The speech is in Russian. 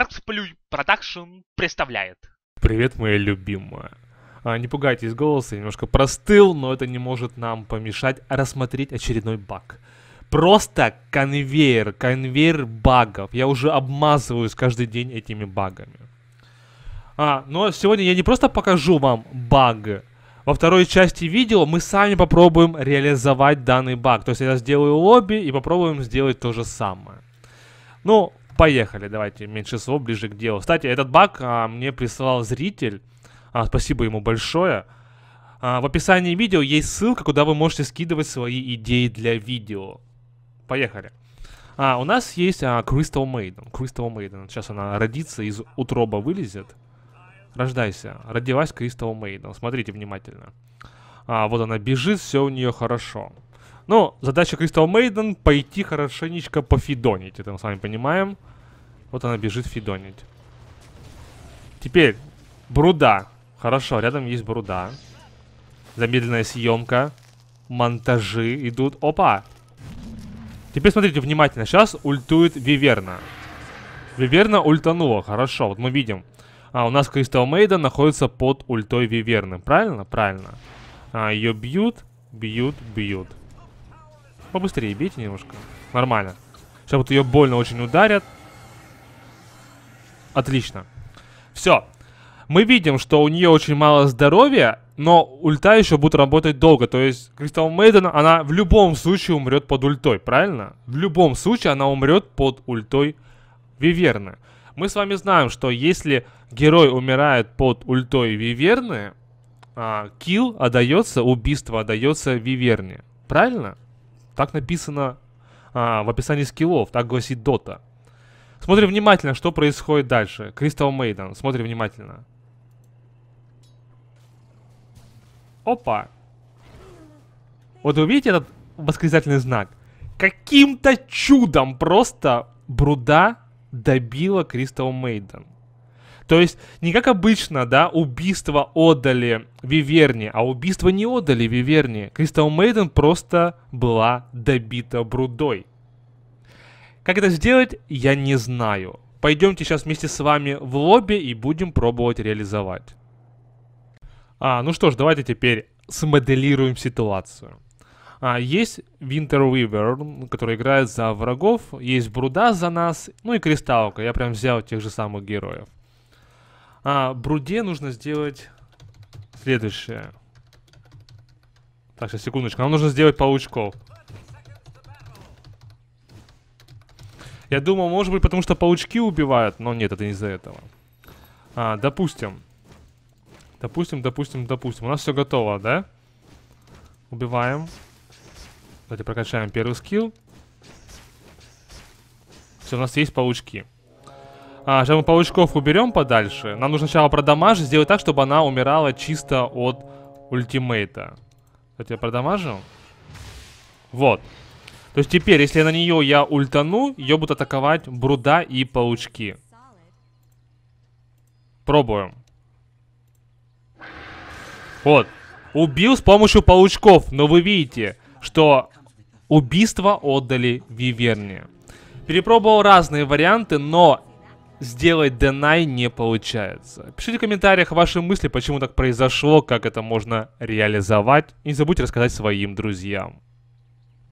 Art продакшн представляет. Привет, моя любимая. А, не пугайтесь голос я немножко простыл, но это не может нам помешать рассмотреть очередной баг. Просто конвейер, конвейер багов. Я уже обмазываюсь каждый день этими багами. А, но сегодня я не просто покажу вам баг. Во второй части видео мы сами попробуем реализовать данный баг. То есть я сделаю лобби и попробуем сделать то же самое. Ну, поехали, давайте, меньше слов, ближе к делу. Кстати, этот баг а, мне присылал зритель, а, спасибо ему большое. А, в описании видео есть ссылка, куда вы можете скидывать свои идеи для видео. Поехали. А, у нас есть а, Crystal Maiden. Crystal Maiden. Сейчас она родится, из утроба вылезет. Рождайся. Родилась Crystal Maiden. Смотрите внимательно. А, вот она бежит, все у нее хорошо. Ну, задача Crystal Мейден пойти хорошенечко пофидонить. Это мы с вами понимаем. Вот она бежит фидонить. Теперь, бруда. Хорошо, рядом есть бруда. Замедленная съемка. Монтажи идут. Опа! Теперь смотрите внимательно. Сейчас ультует Виверна. Виверна ультанула. Хорошо, вот мы видим. А, у нас Кристал Мейден находится под ультой Виверны. Правильно? Правильно. А, ее бьют, бьют, бьют. Побыстрее бейте немножко. Нормально. Сейчас вот ее больно очень ударят. Отлично. Все. Мы видим, что у нее очень мало здоровья, но ульта еще будет работать долго. То есть кристалл Мейден, она в любом случае умрет под ультой, правильно? В любом случае она умрет под ультой Виверны. Мы с вами знаем, что если герой умирает под ультой Виверны, а, килл отдается, убийство отдается Виверне. Правильно? Так написано а, в описании скиллов, так гласит Дота. Смотрим внимательно, что происходит дальше. Кристал Мейден, смотри внимательно. Опа. Вот вы видите этот восклицательный знак? Каким-то чудом просто Бруда добила Кристал Мейден. То есть не как обычно, да, убийство отдали Виверне, а убийство не отдали Виверне. Кристал Мейден просто была добита брудой. Как это сделать, я не знаю. Пойдемте сейчас вместе с вами в лобби и будем пробовать реализовать. А, ну что ж, давайте теперь смоделируем ситуацию. А, есть Винтер Weaver, который играет за врагов, есть Бруда за нас, ну и Кристалка, я прям взял тех же самых героев. А, бруде нужно сделать следующее. Так, сейчас, секундочку. Нам нужно сделать паучков. Я думал, может быть, потому что паучки убивают, но нет, это не из-за этого. А, допустим. Допустим, допустим, допустим. У нас все готово, да? Убиваем. Давайте прокачаем первый скилл. Все, у нас есть паучки. А, сейчас мы паучков уберем подальше. Нам нужно сначала про дамаж сделать так, чтобы она умирала чисто от ультимейта. Кстати, я продамажил. Вот. То есть теперь, если на нее я ультану, ее будут атаковать бруда и паучки. Пробуем. Вот. Убил с помощью паучков, но вы видите, что убийство отдали Виверне. Перепробовал разные варианты, но сделать deny не получается. Пишите в комментариях ваши мысли, почему так произошло, как это можно реализовать. И не забудьте рассказать своим друзьям.